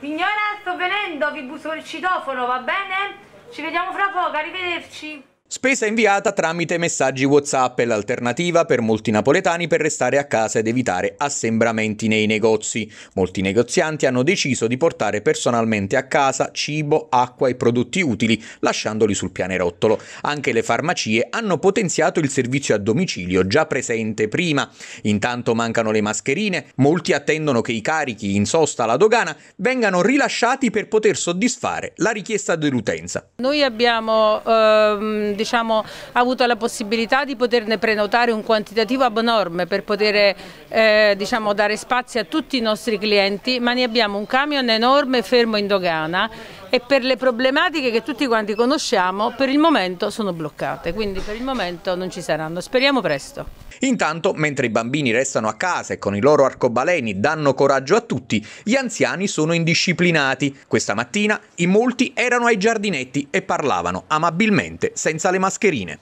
Signora, sto venendo, vi busso il citofono, va bene? Ci vediamo fra poco, arrivederci. Spesa inviata tramite messaggi WhatsApp è l'alternativa per molti napoletani per restare a casa ed evitare assembramenti nei negozi. Molti negozianti hanno deciso di portare personalmente a casa cibo, acqua e prodotti utili, lasciandoli sul pianerottolo. Anche le farmacie hanno potenziato il servizio a domicilio già presente prima. Intanto mancano le mascherine, molti attendono che i carichi in sosta alla dogana vengano rilasciati per poter soddisfare la richiesta dell'utenza. Noi abbiamo ehm diciamo, avuto la possibilità di poterne prenotare un quantitativo abnorme per poter eh, diciamo, dare spazio a tutti i nostri clienti, ma ne abbiamo un camion enorme fermo in dogana e per le problematiche che tutti quanti conosciamo per il momento sono bloccate, quindi per il momento non ci saranno, speriamo presto. Intanto, mentre i bambini restano a casa e con i loro arcobaleni danno coraggio a tutti, gli anziani sono indisciplinati. Questa mattina in molti erano ai giardinetti e parlavano amabilmente senza le mascherine.